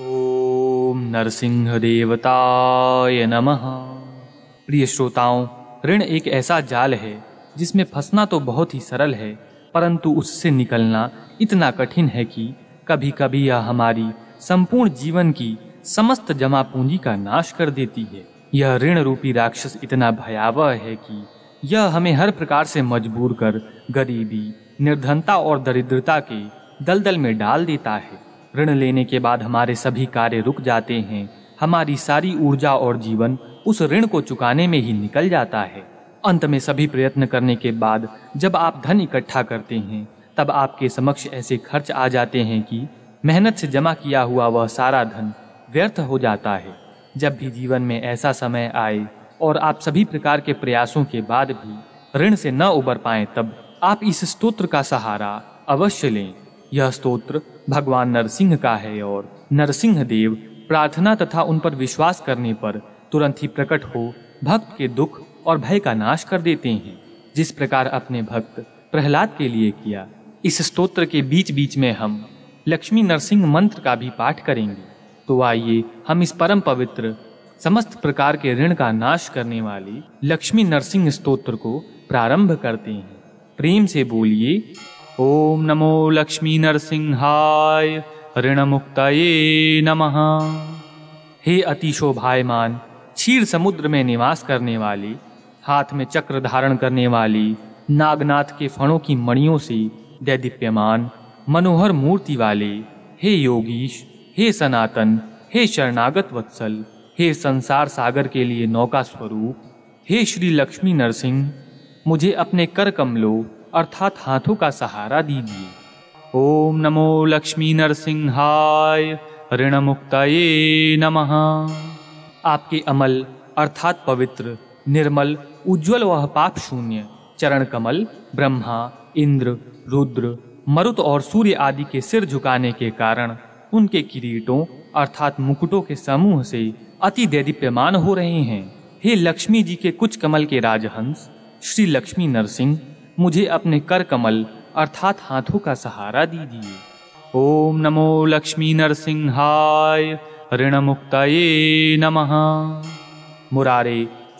ओम नरसिंह देवताय नमः प्रिय श्रोताओं ऋण एक ऐसा जाल है जिसमें फंसना तो बहुत ही सरल है परंतु उससे निकलना इतना कठिन है कि कभी कभी यह हमारी संपूर्ण जीवन की समस्त जमा पूंजी का नाश कर देती है यह ऋण रूपी राक्षस इतना भयावह है कि यह हमें हर प्रकार से मजबूर कर गरीबी निर्धनता और दरिद्रता के दलदल में डाल देता है ऋण लेने के बाद हमारे सभी कार्य रुक जाते हैं हमारी सारी ऊर्जा और जीवन उस ऋण को चुकाने में ही निकल जाता है अंत में सभी प्रयत्न करने के बाद जब आप धन इकट्ठा करते हैं तब आपके समक्ष ऐसे खर्च आ जाते हैं कि मेहनत से जमा किया हुआ वह सारा धन व्यर्थ हो जाता है जब भी जीवन में ऐसा समय आए और आप सभी प्रकार के प्रयासों के बाद भी ऋण से न उबर पाए तब आप इस स्तोत्र का सहारा अवश्य लें यह स्तोत्र भगवान नरसिंह का है और नरसिंह देव प्रार्थना तथा उन पर विश्वास करने पर तुरंत ही प्रकट हो भक्त के दुख और भय का नाश कर देते हैं जिस प्रकार अपने भक्त प्रहलाद के लिए किया इस स्तोत्र के बीच बीच में हम लक्ष्मी नरसिंह मंत्र का भी पाठ करेंगे तो आइए हम इस परम पवित्र समस्त प्रकार के ऋण का नाश करने वाली लक्ष्मी नरसिंह स्तोत्र को प्रारंभ करते हैं प्रेम से बोलिए ओम नमो लक्ष्मी ऋण ऋणमुक्ताये नम हे अतिशोभायमान क्षीर समुद्र में निवास करने वाली हाथ में चक्र धारण करने वाली नागनाथ के फणों की मणियों से दैदीप्यमान मनोहर मूर्ति वाले हे योगीश हे सनातन हे शरणागत वत्सल हे संसार सागर के लिए नौका स्वरूप हे श्री लक्ष्मी नरसिंह मुझे अपने कर कमलों अर्थात हाथों का सहारा दीजिए ओम नमो लक्ष्मी नरसिंहाय ऋण मुक्त नम आपके अमल अर्थात पवित्र निर्मल उज्जवल वह पाप शून्य चरण कमल ब्रह्मा इंद्र रुद्र मरुत और सूर्य आदि के सिर झुकाने के कारण उनके किरीटों अर्थात मुकुटों के समूह से अति दैदीप्यमान हो रहे हैं हे लक्ष्मी जी के कुछ कमल के राजहंस श्री लक्ष्मी नरसिंह मुझे अपने कर कमल अर्थात हाथों का सहारा दीजिए ओम नमो लक्ष्मी नरसिंहाय ऋण मुक्त नमः मुरारे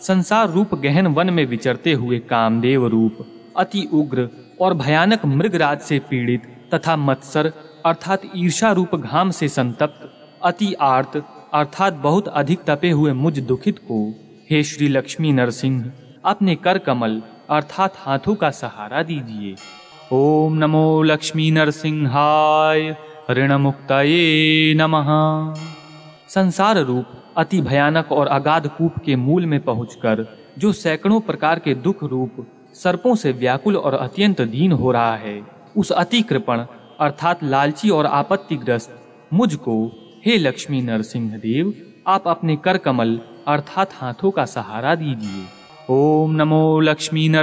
संसार रूप गहन वन में विचरते हुए कामदेव रूप अति उग्र और भयानक मृगराज से पीड़ित तथा मत्सर अर्थात ईर्षा रूप घाम से संतप्त अति आर्त अर्थात बहुत अधिक तपे हुए मुझ दुखित को हे श्री लक्ष्मी नरसिंह अपने कर कमल अर्थात हाथों का सहारा दीजिए ओम नमो लक्ष्मी नरसिंहाय ऋण मुक्त नम संसार रूप अति भयानक और अगाध कूप के मूल में पहुंचकर जो सैकड़ों प्रकार के दुख रूप सर्पों से व्याकुल और अत्यंत दीन हो रहा है उस अति कृपण अर्थात लालची और आपत्तिग्रस्त मुझको हे लक्ष्मी नरसिंह देव आप अपने कर कमल अर्थात हाथों का सहारा दीजिए ओम नमो ऋण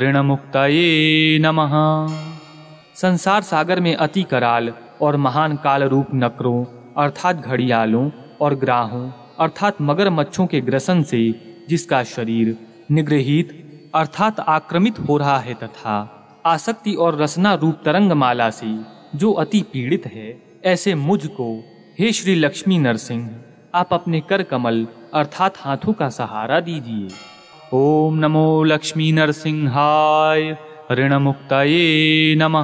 ऋणमुक्ताये नम संसार सागर में अति कराल और महान काल रूप नकरों अर्थात घड़ियालों और ग्राहों अर्थात मगरमच्छों के ग्रसन से जिसका शरीर निग्रहित अर्थात आक्रमित हो रहा है तथा आसक्ति और रसना रूप तरंग माला से जो अति पीड़ित है ऐसे मुझको हे श्री लक्ष्मी नरसिंह आप अपने कर कमल अर्थात हाथों का सहारा दीजिए ओम नमो लक्ष्मी नरसिंहाय ऋण मुक्त नम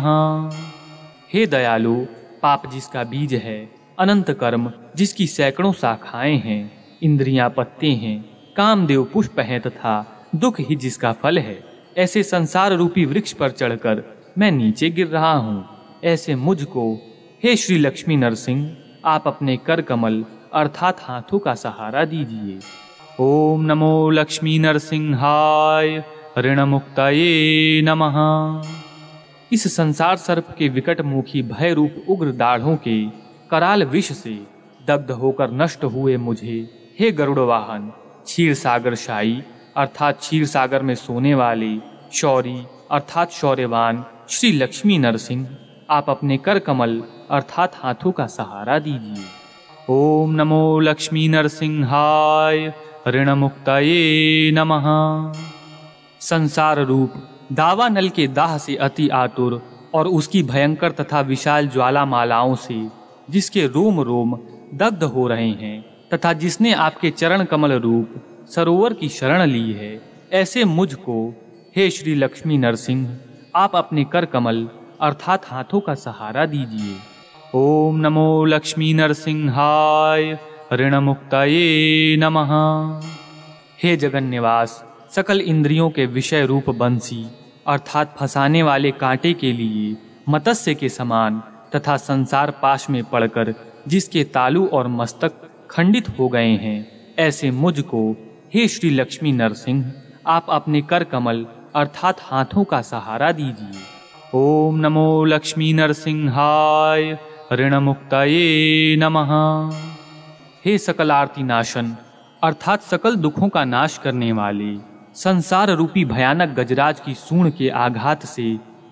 हे दयालु पाप जिसका बीज है अनंत कर्म जिसकी सैकड़ों शाखाएं हैं इंद्रियां पत्ते हैं कामदेव पुष्प हैं तथा दुख ही जिसका फल है ऐसे संसार रूपी वृक्ष पर चढ़कर मैं नीचे गिर रहा हूँ ऐसे मुझको हे श्री लक्ष्मी नरसिंह आप अपने कर कमल अर्थात हाथों का सहारा दीजिए ओम नमो लक्ष्मी नरसिंहाय ऋण मुक्ताये नमः इस संसार सर्प के विकट मुखी भय रूप उग्र दाढ़ों के कराल विष से दग्ध होकर नष्ट हुए मुझे हे गरुड़ वाहन क्षीर सागर शाही अर्थात क्षीर सागर में सोने वाले शौरी अर्थात शौर्यवान श्री लक्ष्मी नरसिंह आप अपने कर कमल अर्थात हाथों का सहारा दीजिए ओम नमो लक्ष्मी ऋण मुक्त नम संसार रूप दावा नल के दाह से अति आतुर और उसकी भयंकर तथा विशाल ज्वालामालाओं से जिसके रोम रोम दग्ध हो रहे हैं तथा जिसने आपके चरण कमल रूप सरोवर की शरण ली है ऐसे मुझको हे श्री लक्ष्मी नरसिंह आप अपने कर कमल अर्थात हाथों का सहारा दीजिए ओम नमो लक्ष्मी ऋण मुक्त नम हे जगन्निवास सकल इंद्रियों के विषय रूप बंसी अर्थात फंसाने वाले कांटे के लिए मत्स्य के समान तथा संसार पाश में पड़कर जिसके तालु और मस्तक खंडित हो गए हैं ऐसे मुझको हे श्री लक्ष्मी नरसिंह आप अपने कर कमल अर्थात हाथों का सहारा दीजिए ओम नमो लक्ष्मी नरसिंहाय ऋणमुक्ताये नम हे सकल आरती नाशन अर्थात सकल दुखों का नाश करने वाले संसार रूपी भयानक गजराज की सूण के आघात से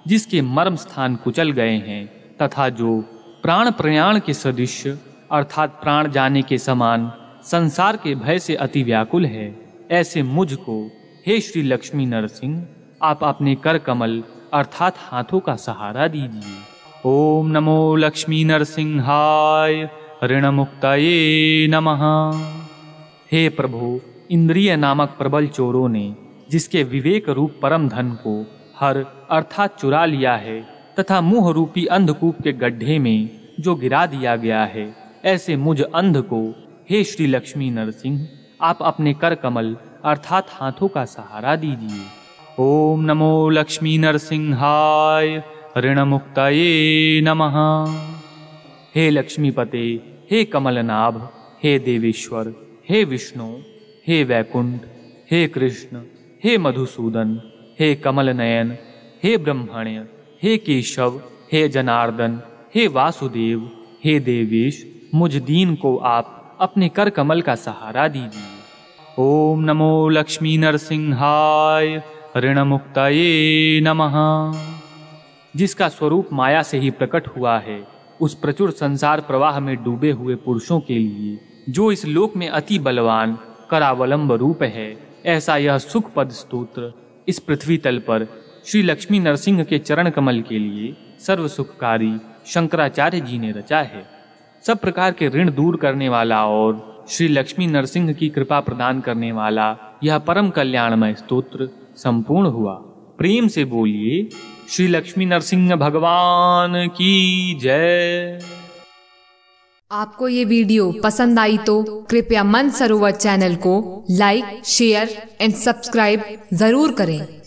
जिसके मर्म स्थान कुचल गए हैं तथा जो प्राण प्रयाण के सदृश अर्थात प्राण जाने के समान संसार के भय से अति व्याकुल है ऐसे मुझको हे श्री लक्ष्मी नरसिंह आप अपने कर कमल अर्थात हाथों का सहारा दीजिए ओम नमो लक्ष्मी ऋण मुक्त नम हे प्रभु इंद्रिय नामक प्रबल चोरों ने जिसके विवेक रूप परम धन को हर अर्थात चुरा लिया है तथा मुंह रूपी अंधकूप के गड्ढे में जो गिरा दिया गया है ऐसे मुझ अंध को हे श्री लक्ष्मी नरसिंह आप अपने कर कमल अर्थात हाथों का सहारा दीजिए ओम नमो लक्ष्मी नरसिंहाय ऋणमुक्ताये नमः हे लक्ष्मीपते हे कमलनाभ हे देवेश्वर हे विष्णु हे वैकुंठ हे कृष्ण हे मधुसूदन हे कमलनयन हे ब्रह्मण्य हे केशव हे जनार्दन हे वासुदेव हे देवेश मुझ दीन को आप अपने कर कमल का सहारा दीजिए ओम नमो लक्ष्मी नरसिंहाय ऋण मुक्त नमः जिसका स्वरूप माया से ही प्रकट हुआ है उस प्रचुर संसार प्रवाह में डूबे हुए पुरुषों के लिए जो इस लोक में अति बलवान करावलंब रूप है ऐसा यह सुख पद स्त्रोत्र इस पृथ्वी तल पर श्री लक्ष्मी नरसिंह के चरण कमल के लिए सर्व सुखकारी शंकराचार्य जी ने रचा है सब प्रकार के ऋण दूर करने वाला और श्री लक्ष्मी नरसिंह की कृपा प्रदान करने वाला यह परम कल्याणमय स्तोत्र संपूर्ण हुआ प्रेम से बोलिए श्री लक्ष्मी नरसिंह भगवान की जय आपको ये वीडियो पसंद आई तो कृपया मन सरोवर चैनल को लाइक शेयर एंड सब्सक्राइब जरूर करें